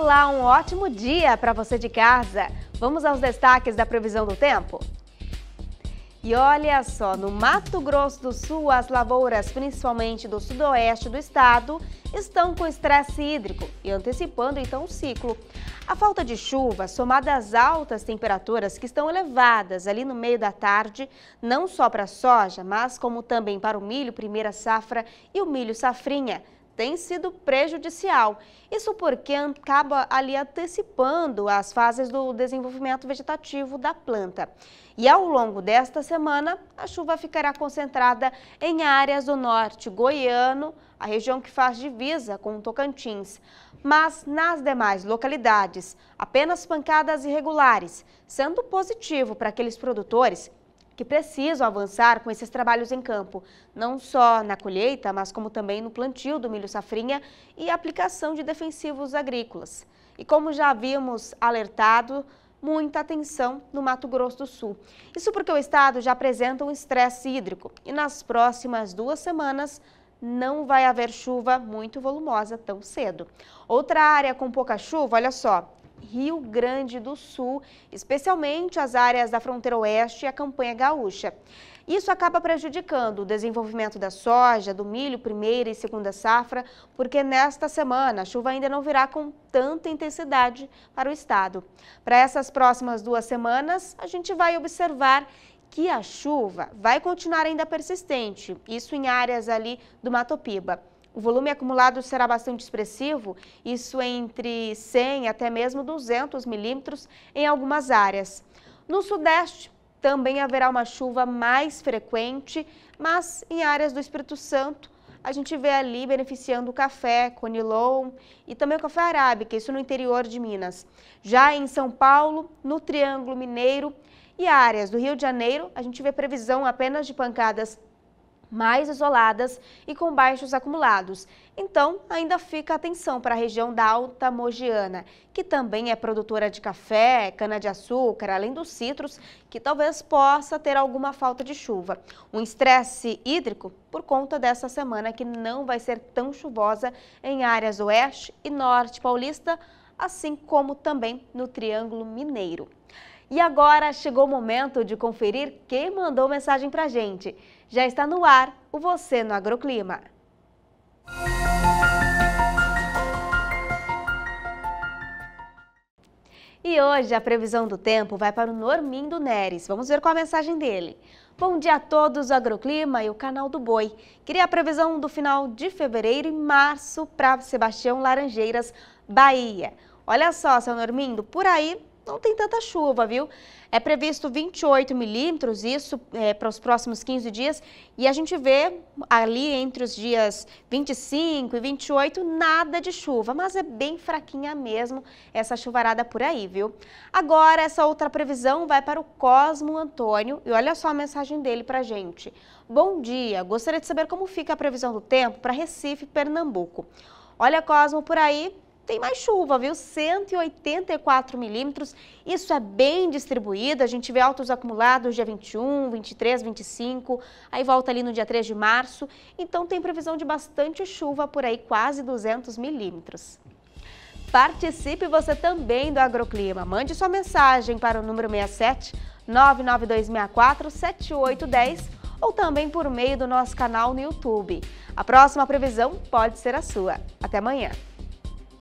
Olá, um ótimo dia para você de casa. Vamos aos destaques da previsão do tempo? E olha só, no Mato Grosso do Sul, as lavouras, principalmente do sudoeste do estado, estão com estresse hídrico e antecipando então o ciclo. A falta de chuva, somada às altas temperaturas que estão elevadas ali no meio da tarde, não só para a soja, mas como também para o milho primeira safra e o milho safrinha, tem sido prejudicial. Isso porque acaba ali antecipando as fases do desenvolvimento vegetativo da planta. E ao longo desta semana, a chuva ficará concentrada em áreas do norte goiano, a região que faz divisa com Tocantins. Mas nas demais localidades, apenas pancadas irregulares, sendo positivo para aqueles produtores que precisam avançar com esses trabalhos em campo, não só na colheita, mas como também no plantio do milho safrinha e aplicação de defensivos agrícolas. E como já havíamos alertado, muita atenção no Mato Grosso do Sul. Isso porque o estado já apresenta um estresse hídrico e nas próximas duas semanas não vai haver chuva muito volumosa tão cedo. Outra área com pouca chuva, olha só, Rio Grande do Sul, especialmente as áreas da fronteira oeste e a campanha gaúcha. Isso acaba prejudicando o desenvolvimento da soja, do milho, primeira e segunda safra, porque nesta semana a chuva ainda não virá com tanta intensidade para o estado. Para essas próximas duas semanas, a gente vai observar que a chuva vai continuar ainda persistente, isso em áreas ali do Mato Piba o volume acumulado será bastante expressivo, isso entre 100 até mesmo 200 milímetros em algumas áreas. No Sudeste, também haverá uma chuva mais frequente, mas em áreas do Espírito Santo, a gente vê ali beneficiando o café, conilon e também o café arábica, isso no interior de Minas. Já em São Paulo, no Triângulo Mineiro e áreas do Rio de Janeiro, a gente vê previsão apenas de pancadas mais isoladas e com baixos acumulados. Então, ainda fica atenção para a região da Alta Mogiana, que também é produtora de café, cana-de-açúcar, além dos citros, que talvez possa ter alguma falta de chuva. Um estresse hídrico por conta dessa semana que não vai ser tão chuvosa em áreas oeste e norte paulista, assim como também no Triângulo Mineiro. E agora chegou o momento de conferir quem mandou mensagem para gente. Já está no ar o Você no Agroclima. E hoje a previsão do tempo vai para o Normindo Neres. Vamos ver qual a mensagem dele. Bom dia a todos, do Agroclima e o Canal do Boi. Queria a previsão do final de fevereiro e março para Sebastião Laranjeiras, Bahia. Olha só, seu Normindo, por aí não tem tanta chuva, viu? É previsto 28 milímetros, isso é, para os próximos 15 dias, e a gente vê ali entre os dias 25 e 28 nada de chuva, mas é bem fraquinha mesmo essa chuvarada por aí, viu? Agora, essa outra previsão vai para o Cosmo Antônio, e olha só a mensagem dele para gente. Bom dia, gostaria de saber como fica a previsão do tempo para Recife e Pernambuco. Olha, Cosmo, por aí, tem mais chuva, viu? 184 milímetros. Isso é bem distribuído. A gente vê altos acumulados dia 21, 23, 25. Aí volta ali no dia 3 de março. Então tem previsão de bastante chuva por aí, quase 200 milímetros. Participe você também do Agroclima. Mande sua mensagem para o número 67 99264 7810 ou também por meio do nosso canal no YouTube. A próxima previsão pode ser a sua. Até amanhã!